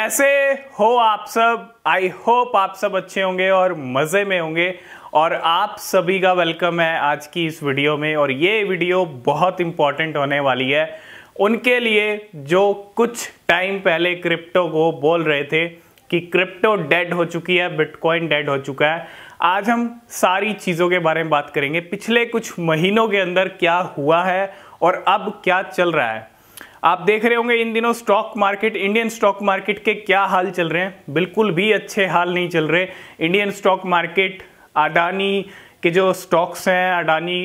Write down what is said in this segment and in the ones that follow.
कैसे हो आप सब आई होप आप सब अच्छे होंगे और मज़े में होंगे और आप सभी का वेलकम है आज की इस वीडियो में और ये वीडियो बहुत इंपॉर्टेंट होने वाली है उनके लिए जो कुछ टाइम पहले क्रिप्टो को बोल रहे थे कि क्रिप्टो डेड हो चुकी है बिटकॉइन डेड हो चुका है आज हम सारी चीज़ों के बारे में बात करेंगे पिछले कुछ महीनों के अंदर क्या हुआ है और अब क्या चल रहा है आप देख रहे होंगे इन दिनों stock market Indian stock market के क्या हाल चल रहे हैं बिल्कुल भी अच्छे हाल नहीं चल रहे इंडियन स्टॉक मार्केट अडानी के जो स्टॉक्स हैं अडानी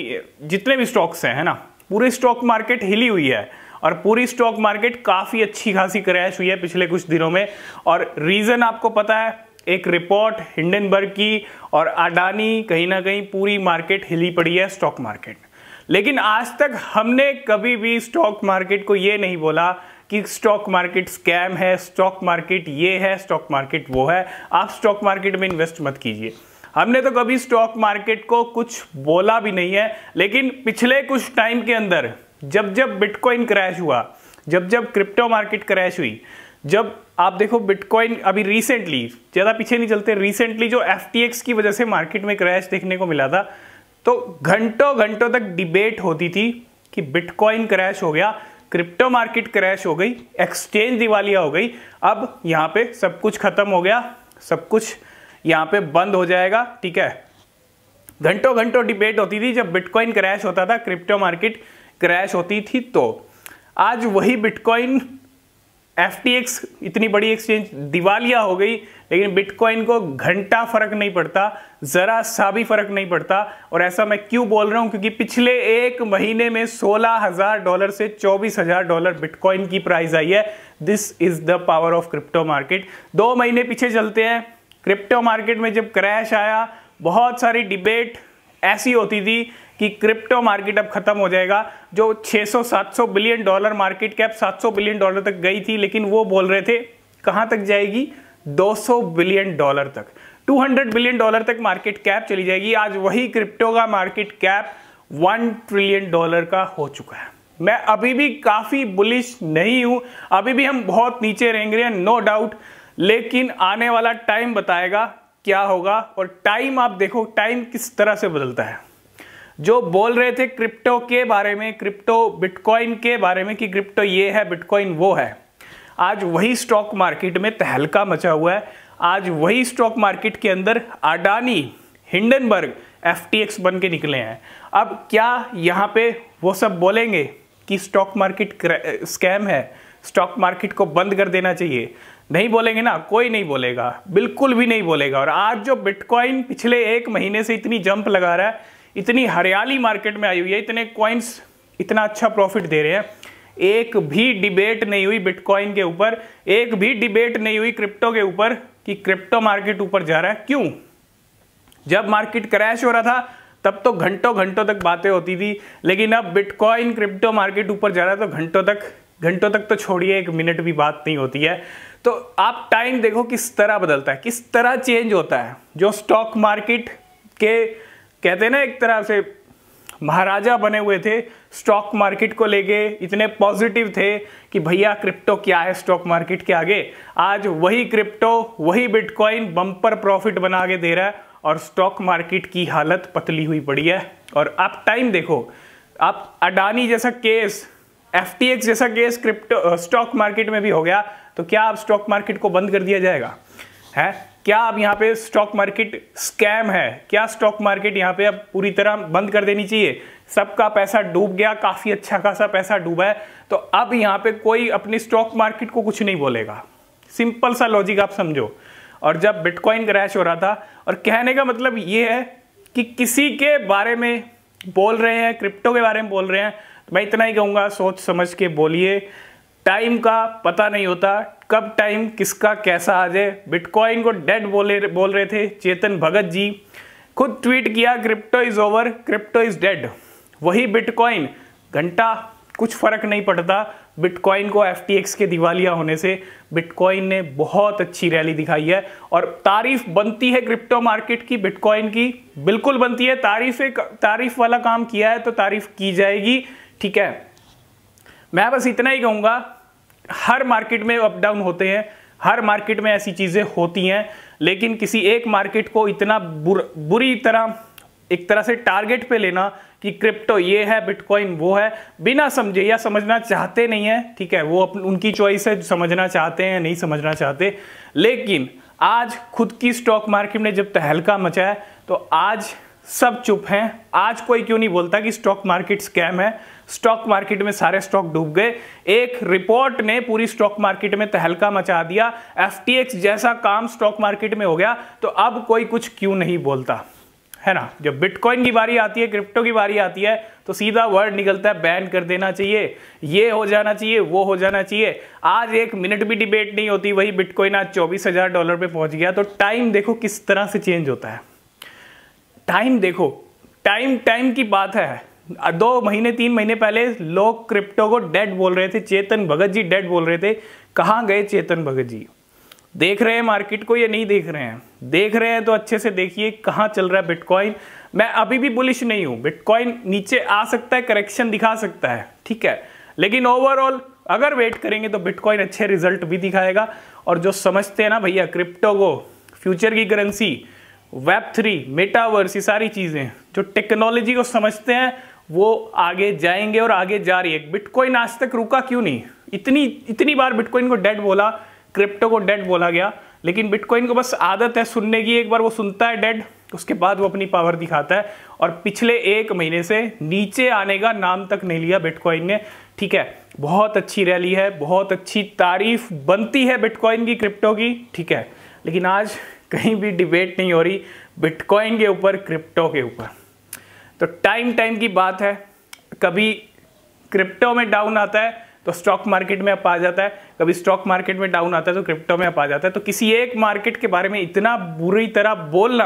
जितने भी स्टॉक्स हैं है ना पूरी स्टॉक मार्केट हिली हुई है और पूरी स्टॉक मार्केट काफ़ी अच्छी खासी क्रैश हुई है पिछले कुछ दिनों में और रीज़न आपको पता है एक रिपोर्ट हिंडनबर्ग की और अडानी कहीं ना कहीं पूरी मार्केट हिली पड़ी है स्टॉक मार्केट लेकिन आज तक हमने कभी भी स्टॉक मार्केट को ये नहीं बोला कि स्टॉक मार्केट स्कैम है स्टॉक मार्केट ये है स्टॉक मार्केट वो है आप स्टॉक मार्केट में इन्वेस्ट मत कीजिए हमने तो कभी स्टॉक मार्केट को कुछ बोला भी नहीं है लेकिन पिछले कुछ टाइम के अंदर जब जब बिटकॉइन क्रैश हुआ जब जब क्रिप्टो मार्केट क्रैश हुई जब आप देखो बिटकॉइन अभी रिसेंटली ज़्यादा पीछे नहीं चलते रिसेंटली जो एफ की वजह से मार्केट में क्रैश देखने को मिला था तो घंटों घंटों तक डिबेट होती थी कि बिटकॉइन क्रैश हो गया क्रिप्टो मार्केट क्रैश हो गई एक्सचेंज दिवालिया हो गई अब यहाँ पे सब कुछ खत्म हो गया सब कुछ यहाँ पे बंद हो जाएगा ठीक है घंटों घंटों डिबेट होती थी जब बिटकॉइन क्रैश होता था क्रिप्टो मार्केट क्रैश होती थी तो आज वही बिटकॉइन एफ इतनी बड़ी एक्सचेंज दिवालिया हो गई लेकिन बिटकॉइन को घंटा फर्क नहीं पड़ता ज़रा सा भी फर्क नहीं पड़ता और ऐसा मैं क्यों बोल रहा हूँ क्योंकि पिछले एक महीने में सोलह हज़ार डॉलर से चौबीस हज़ार डॉलर बिटकॉइन की प्राइस आई है this is the power of crypto market दो महीने पीछे चलते हैं क्रिप्टो मार्केट में जब क्रैश आया बहुत सारी डिबेट ऐसी होती थी कि क्रिप्टो मार्केट अब खत्म हो जाएगा जो 600-700 billion dollar market cap 700 billion dollar तक गई थी लेकिन वो बोल रहे थे कहाँ तक जाएगी 200 बिलियन डॉलर तक 200 बिलियन डॉलर तक मार्केट कैप चली जाएगी आज वही क्रिप्टो का market cap one trillion dollar का हो चुका है मैं अभी भी काफ़ी बुलिश नहीं हूं अभी भी हम बहुत नीचे रहेंगे नो डाउट लेकिन आने वाला टाइम बताएगा क्या होगा और टाइम आप देखो टाइम किस तरह से बदलता है जो बोल रहे थे क्रिप्टो के बारे में क्रिप्टो बिटकॉइन के बारे में कि क्रिप्टो ये है बिटकॉइन वो है आज वही स्टॉक मार्केट में तहलका मचा हुआ है आज वही स्टॉक मार्केट के अंदर अडानी हिंडनबर्ग एफ बन के निकले हैं अब क्या यहाँ पे वो सब बोलेंगे कि स्टॉक मार्केट स्कैम है स्टॉक मार्केट को बंद कर देना चाहिए नहीं बोलेंगे ना कोई नहीं बोलेगा बिल्कुल भी नहीं बोलेगा और आज जो बिटकॉइन पिछले एक महीने से इतनी जंप लगा रहा है इतनी हरियाली मार्केट में आई हुई है इतने कॉइन्स इतना अच्छा प्रॉफिट दे रहे हैं एक भी डिबेट नहीं हुई बिटकॉइन के ऊपर एक भी डिबेट नहीं हुई क्रिप्टो के ऊपर कि क्रिप्टो मार्केट ऊपर जा रहा है क्यों जब मार्केट क्रैश हो रहा था तब तो घंटों घंटों तक बातें होती थी लेकिन अब बिटकॉइन क्रिप्टो मार्केट ऊपर जा रहा है तो घंटों तक घंटों तक तो छोड़िए एक मिनट भी बात नहीं होती है तो आप टाइम देखो किस तरह बदलता है किस तरह चेंज होता है जो स्टॉक मार्केट के कहते हैं ना एक तरह से महाराजा बने हुए थे स्टॉक मार्केट को लेके इतने पॉजिटिव थे कि भैया क्रिप्टो क्या है स्टॉक मार्केट के आगे आज वही क्रिप्टो वही बिटकॉइन बम्पर प्रॉफिट बना के दे रहा है और स्टॉक मार्केट की हालत पतली हुई पड़ी है और आप टाइम देखो आप अडानी जैसा केस एफ जैसा केस क्रिप्टो स्टॉक मार्केट में भी हो गया तो क्या आप स्टॉक मार्केट को बंद कर दिया जाएगा है क्या अब यहाँ पे स्टॉक मार्केट स्कैम है क्या स्टॉक मार्केट यहाँ पे अब पूरी तरह बंद कर देनी चाहिए सबका पैसा डूब गया काफ़ी अच्छा खासा पैसा डूबा है तो अब यहाँ पे कोई अपनी स्टॉक मार्केट को कुछ नहीं बोलेगा सिंपल सा लॉजिक आप समझो और जब बिटकॉइन क्रैश हो रहा था और कहने का मतलब ये है कि किसी के बारे में बोल रहे हैं क्रिप्टो के बारे में बोल रहे हैं तो मैं इतना ही कहूँगा सोच समझ के बोलिए टाइम का पता नहीं होता कब टाइम किसका कैसा आ जाए बिटकॉइन को डेड बोले बोल रहे थे चेतन भगत जी खुद ट्वीट किया crypto is over crypto is dead वही बिटकॉइन घंटा कुछ फ़र्क नहीं पड़ता बिटकॉइन को एफ के दिवालिया होने से बिटकॉइन ने बहुत अच्छी रैली दिखाई है और तारीफ बनती है क्रिप्टो मार्केट की बिटकॉइन की बिल्कुल बनती है तारीफ तारीफ वाला काम किया है तो तारीफ की जाएगी ठीक है मैं बस इतना ही कहूँगा हर मार्केट में अप डाउन होते हैं हर मार्केट में ऐसी चीज़ें होती हैं लेकिन किसी एक मार्केट को इतना बुर, बुरी तरह एक तरह से टारगेट पे लेना कि क्रिप्टो ये है बिटकॉइन वो है बिना समझे या समझना चाहते नहीं है ठीक है वो अपन उनकी चॉइस है समझना चाहते हैं नहीं समझना चाहते लेकिन आज खुद की स्टॉक मार्केट ने जब तहलका मचाया तो आज सब चुप हैं आज कोई क्यों नहीं बोलता कि स्टॉक मार्केट स्कैम है स्टॉक मार्केट में सारे स्टॉक डूब गए एक रिपोर्ट ने पूरी स्टॉक मार्केट में तहलका मचा दिया एफ जैसा काम स्टॉक मार्केट में हो गया तो अब कोई कुछ क्यों नहीं बोलता है ना जब बिटकॉइन की बारी आती है क्रिप्टो की बारी आती है तो सीधा वर्ड निकलता है बैन कर देना चाहिए ये हो जाना चाहिए वो हो जाना चाहिए आज एक मिनट भी डिबेट नहीं होती वही बिटकॉइन आज चौबीस हजार डॉलर पर पहुंच गया तो टाइम देखो किस तरह से चेंज होता है टाइम देखो टाइम टाइम की बात है दो महीने तीन महीने पहले लोग क्रिप्टो को डेड बोल रहे थे चेतन भगत जी डेड बोल रहे थे कहाँ गए चेतन भगत जी देख रहे हैं मार्केट को या नहीं देख रहे हैं देख रहे हैं तो अच्छे से देखिए कहाँ चल रहा है बिटकॉइन मैं अभी भी बुलिश नहीं हूँ बिटकॉइन नीचे आ सकता है करेक्शन दिखा सकता है ठीक है लेकिन ओवरऑल अगर वेट करेंगे तो बिटकॉइन अच्छे रिजल्ट भी दिखाएगा और जो समझते हैं ना भैया क्रिप्टो को फ्यूचर की करेंसी वेब थ्री मेटावर्स ये सारी चीज़ें जो टेक्नोलॉजी को समझते हैं वो आगे जाएंगे और आगे जा रही है बिटकॉइन आज तक रुका क्यों नहीं इतनी इतनी बार बिटकॉइन को डेड बोला क्रिप्टो को डेड बोला गया लेकिन बिटकॉइन को बस आदत है सुनने की एक बार वो सुनता है डेड उसके बाद वो अपनी पावर दिखाता है और पिछले एक महीने से नीचे आने का नाम तक नहीं लिया बिटकॉइन ने ठीक है बहुत अच्छी रैली है बहुत अच्छी तारीफ बनती है बिटकॉइन की क्रिप्टो की ठीक है लेकिन आज कहीं भी डिबेट नहीं हो रही बिटकॉइन के ऊपर क्रिप्टो के ऊपर तो टाइम टाइम की बात है कभी क्रिप्टो में डाउन आता है तो स्टॉक मार्केट में अप आ जाता है कभी स्टॉक मार्केट में डाउन आता है तो क्रिप्टो में अप आ जाता है तो किसी एक मार्केट के बारे में इतना बुरी तरह बोलना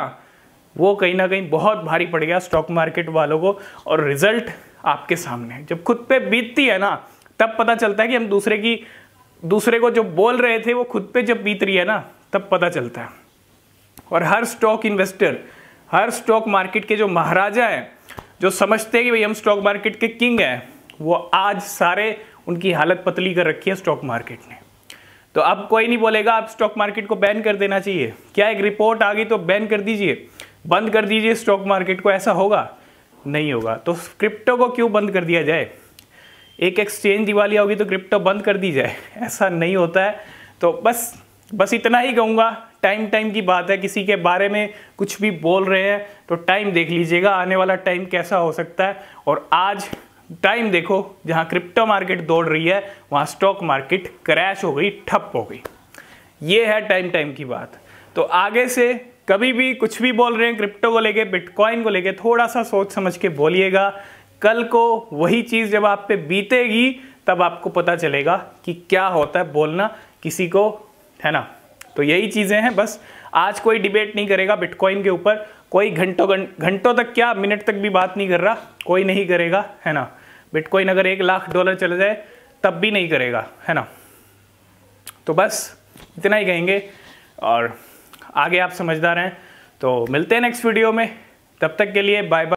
वो कहीं ना कहीं बहुत भारी पड़ गया स्टॉक मार्केट वालों को और रिजल्ट आपके सामने है जब खुद पे बीतती है ना तब पता चलता है कि हम दूसरे की दूसरे को जो बोल रहे थे वो खुद पे जब बीत रही है ना तब पता चलता है और हर स्टॉक इन्वेस्टर हर स्टॉक मार्केट के जो महाराजा हैं जो समझते हैं कि भाई हम स्टॉक मार्केट के किंग हैं वो आज सारे उनकी हालत पतली कर रखी है स्टॉक मार्केट ने तो अब कोई नहीं बोलेगा आप स्टॉक मार्केट को बैन कर देना चाहिए क्या एक रिपोर्ट आ गई तो बैन कर दीजिए बंद कर दीजिए स्टॉक मार्केट को ऐसा होगा नहीं होगा तो क्रिप्टो को क्यों बंद कर दिया जाए एक एक्सचेंज दिवाली होगी तो क्रिप्टो बंद कर दी जाए ऐसा नहीं होता है तो बस बस इतना ही कहूँगा टाइम टाइम की बात है किसी के बारे में कुछ भी बोल रहे हैं तो टाइम देख लीजिएगा आने वाला टाइम कैसा हो सकता है और आज टाइम देखो जहां क्रिप्टो मार्केट दौड़ रही है वहां स्टॉक मार्केट क्रैश हो गई ठप हो गई ये है टाइम टाइम की बात तो आगे से कभी भी कुछ भी बोल रहे हैं क्रिप्टो को लेके बिटकॉइन को लेके थोड़ा सा सोच समझ के बोलिएगा कल को वही चीज़ जब आप पे बीतेगी तब आपको पता चलेगा कि क्या होता है बोलना किसी को है ना तो यही चीज़ें हैं बस आज कोई डिबेट नहीं करेगा बिटकॉइन के ऊपर कोई घंटों घंटों तक क्या मिनट तक भी बात नहीं कर रहा कोई नहीं करेगा है ना बिटकॉइन अगर एक लाख डॉलर चले जाए तब भी नहीं करेगा है ना तो बस इतना ही कहेंगे और आगे आप समझदार हैं तो मिलते हैं नेक्स्ट वीडियो में तब तक के लिए बाय बाय